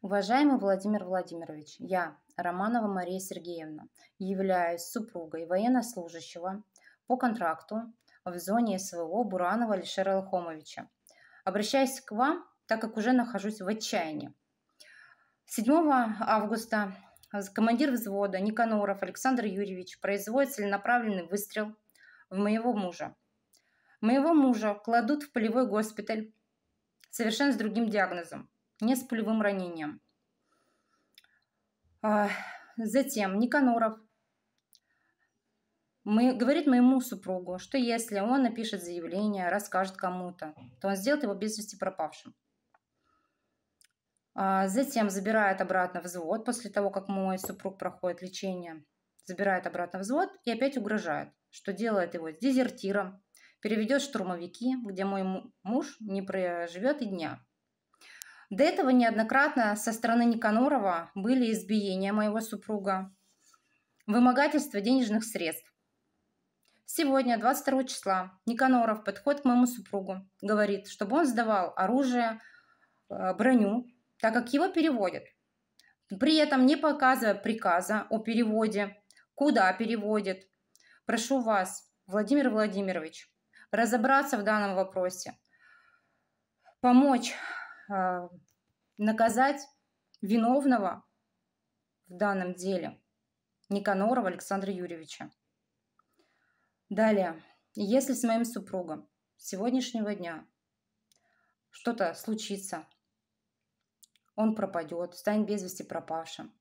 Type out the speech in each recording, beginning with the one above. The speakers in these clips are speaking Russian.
Уважаемый Владимир Владимирович, я, Романова Мария Сергеевна, являюсь супругой военнослужащего по контракту в зоне СВО Буранова Алишера Лохомовича. Обращаюсь к вам, так как уже нахожусь в отчаянии. 7 августа командир взвода Никаноров Александр Юрьевич производит целенаправленный выстрел в моего мужа. Моего мужа кладут в полевой госпиталь совершенно с другим диагнозом не с пулевым ранением. А, затем Никаноров мы, говорит моему супругу, что если он напишет заявление, расскажет кому-то, то он сделает его без вести пропавшим. А, затем забирает обратно взвод после того, как мой супруг проходит лечение. Забирает обратно взвод и опять угрожает, что делает его дезертиром, переведет штурмовики, где мой муж не проживет и дня. До этого неоднократно со стороны Никанорова были избиения моего супруга, вымогательство денежных средств. Сегодня, 22 числа, Никаноров подходит к моему супругу, говорит, чтобы он сдавал оружие, э, броню, так как его переводят. При этом не показывая приказа о переводе, куда переводят. Прошу вас, Владимир Владимирович, разобраться в данном вопросе, помочь а, наказать виновного в данном деле Никанорова Александра Юрьевича. Далее, если с моим супругом с сегодняшнего дня что-то случится, он пропадет, станет без вести пропавшим,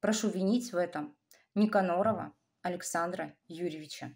прошу винить в этом Никанорова Александра Юрьевича.